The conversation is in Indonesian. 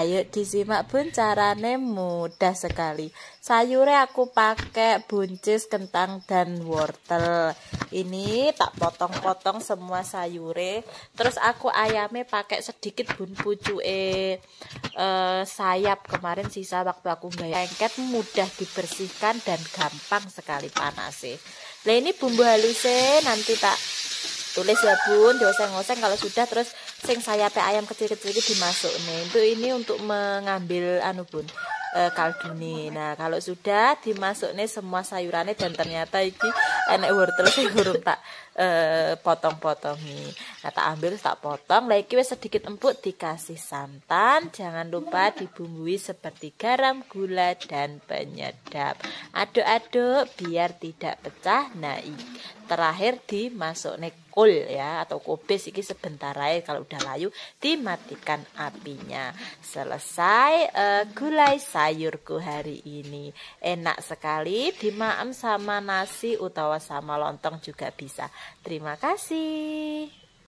Ayo disimak pun carane mudah sekali. Sayure aku pakai buncis, kentang dan wortel. Ini tak potong-potong semua sayure. Terus aku ayamnya pakai sedikit bun pucuke eh, sayap kemarin sisa waktu aku nggak lengket mudah dibersihkan dan gampang sekali panas Nah ini bumbu halusnya e, nanti tak Tulis ya bun dioseng-oseng kalau sudah terus sing pe ayam kecil-kecil itu dimasuk nih itu ini untuk mengambil anu bun e, kaldu nih nah kalau sudah dimasuk nih semua sayurannya dan ternyata ini enak wortel sih burung tak e, potong nih. nah tak ambil tak potong lagi wes sedikit empuk dikasih santan jangan lupa dibumbui seperti garam gula dan penyedap aduk-aduk biar tidak pecah nah ini terakhir dimasukne kul ya atau kubis ini sebentar aja kalau udah layu dimatikan apinya selesai uh, gulai sayurku hari ini enak sekali dimakan sama nasi utawa sama lontong juga bisa terima kasih